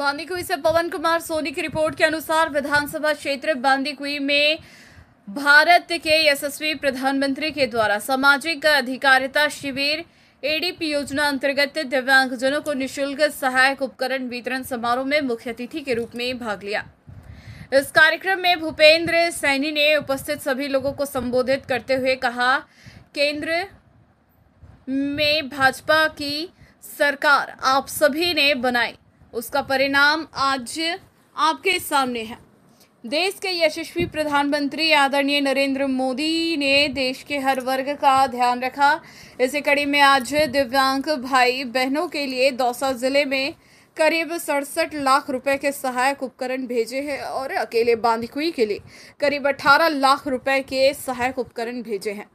बांदीकुई से पवन कुमार सोनी की रिपोर्ट के अनुसार विधानसभा क्षेत्र बांदीकुई में भारत के यशस्वी प्रधानमंत्री के द्वारा सामाजिक अधिकारिता शिविर एडीपी योजना अंतर्गत दिव्यांगजनों को निशुल्क सहायक उपकरण वितरण समारोह में मुख्य अतिथि के रूप में भाग लिया इस कार्यक्रम में भूपेंद्र सैनी ने उपस्थित सभी लोगों को संबोधित करते हुए कहा केंद्र में भाजपा की सरकार आप सभी ने बनाई उसका परिणाम आज आपके सामने है देश के यशस्वी प्रधानमंत्री आदरणीय नरेंद्र मोदी ने देश के हर वर्ग का ध्यान रखा इसी कड़ी में आज दिव्यांग भाई बहनों के लिए दौसा जिले में करीब सड़सठ लाख रुपए के सहायक उपकरण भेजे हैं और अकेले बांदीकुई के लिए करीब अठारह लाख रुपए के सहायक उपकरण भेजे हैं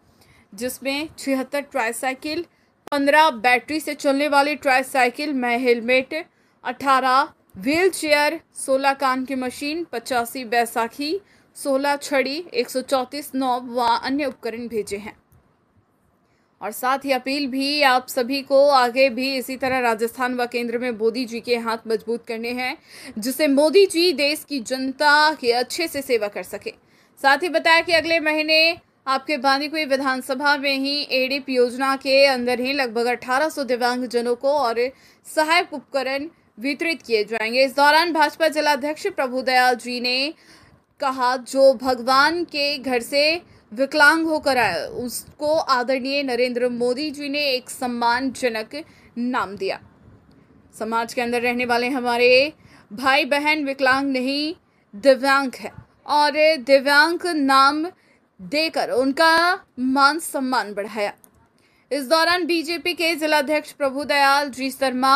जिसमें छिहत्तर ट्राईसाइकिल पंद्रह बैटरी से चलने वाली ट्राईसाइकिल में हेलमेट अठारह व्हील चेयर सोलह कान की मशीन पचासी बैसाखी सोलह छड़ी एक सौ चौंतीस नौ व अन्य उपकरण भेजे हैं और साथ ही अपील भी आप सभी को आगे भी इसी तरह राजस्थान व केंद्र में मोदी जी के हाथ मजबूत करने हैं जिससे मोदी जी देश की जनता के अच्छे से सेवा कर सके साथ ही बताया कि अगले महीने आपके बानीकुई विधानसभा में ही एडीप योजना के अंदर ही लगभग अठारह सौ दिव्यांगजनों को और सहायक उपकरण वितरित किए जाएंगे इस दौरान भाजपा जिलाध्यक्ष दयाल जी ने कहा जो भगवान के घर से विकलांग होकर आया उसको आदरणीय नरेंद्र मोदी जी ने एक सम्मानजनक नाम दिया समाज के अंदर रहने वाले हमारे भाई बहन विकलांग नहीं दिव्यांग है और दिव्यांग नाम देकर उनका मान सम्मान बढ़ाया इस दौरान बीजेपी के जिलाध्यक्ष प्रभु दयाल जी शर्मा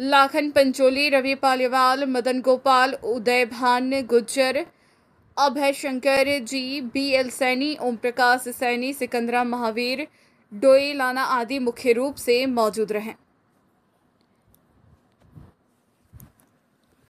लाखन पंचोली रवि पालीवाल मदन गोपाल उदय भान गुज्जर अभय शंकर जी बी एल सैनी ओम प्रकाश सैनी सिकंदरा महावीर डोई लाना आदि मुख्य रूप से मौजूद रहें